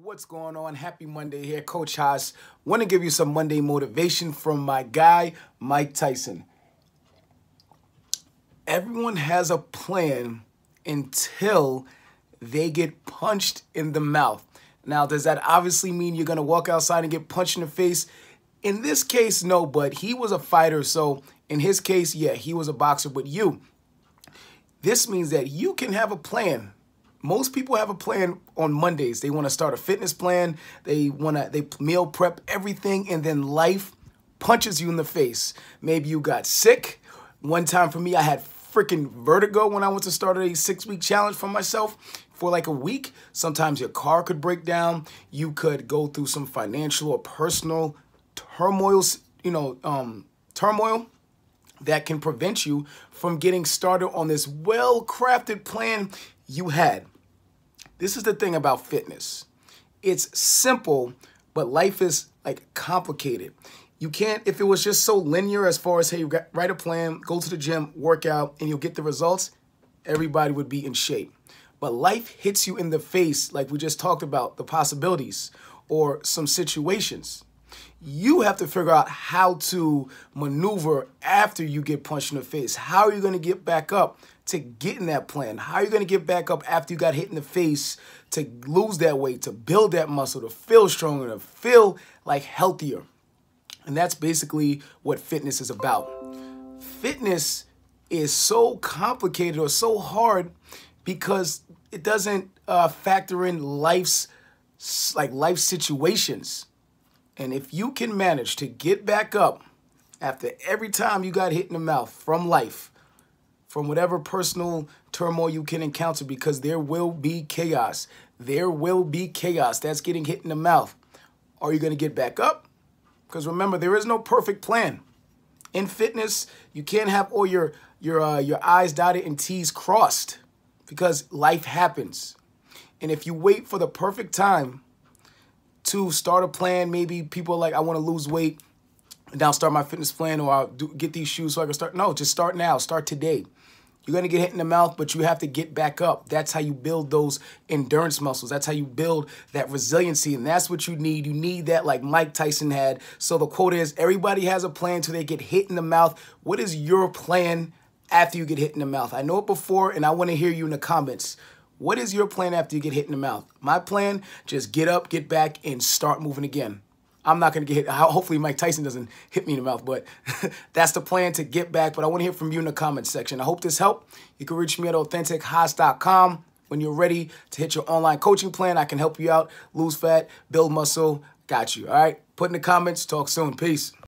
What's going on? Happy Monday here, Coach Haas. Want to give you some Monday motivation from my guy, Mike Tyson. Everyone has a plan until they get punched in the mouth. Now, does that obviously mean you're going to walk outside and get punched in the face? In this case, no, but he was a fighter. So, in his case, yeah, he was a boxer. But you, this means that you can have a plan most people have a plan on Mondays. They want to start a fitness plan. They want to they meal prep everything and then life punches you in the face. Maybe you got sick. One time for me, I had freaking vertigo when I went to start a six week challenge for myself for like a week. Sometimes your car could break down. You could go through some financial or personal turmoil, you know, um, turmoil that can prevent you from getting started on this well crafted plan you had. This is the thing about fitness. It's simple, but life is like complicated. You can't, if it was just so linear as far as, hey, write a plan, go to the gym, work out, and you'll get the results, everybody would be in shape. But life hits you in the face, like we just talked about, the possibilities or some situations you have to figure out how to maneuver after you get punched in the face. How are you going to get back up to get in that plan? How are you going to get back up after you got hit in the face to lose that weight, to build that muscle, to feel stronger, to feel like healthier? And that's basically what fitness is about. Fitness is so complicated or so hard because it doesn't uh, factor in life's like life situations and if you can manage to get back up after every time you got hit in the mouth from life, from whatever personal turmoil you can encounter, because there will be chaos. There will be chaos. That's getting hit in the mouth. Are you going to get back up? Because remember, there is no perfect plan. In fitness, you can't have all your your uh, your I's dotted and T's crossed because life happens. And if you wait for the perfect time to start a plan. Maybe people like, I want to lose weight. Now start my fitness plan or I'll do, get these shoes so I can start. No, just start now. Start today. You're going to get hit in the mouth, but you have to get back up. That's how you build those endurance muscles. That's how you build that resiliency. And that's what you need. You need that like Mike Tyson had. So the quote is everybody has a plan till they get hit in the mouth. What is your plan after you get hit in the mouth? I know it before, and I want to hear you in the comments. What is your plan after you get hit in the mouth? My plan, just get up, get back, and start moving again. I'm not going to get hit. Hopefully, Mike Tyson doesn't hit me in the mouth, but that's the plan to get back. But I want to hear from you in the comments section. I hope this helped. You can reach me at AuthenticHoss.com. When you're ready to hit your online coaching plan, I can help you out. Lose fat, build muscle. Got you. All right. Put in the comments. Talk soon. Peace.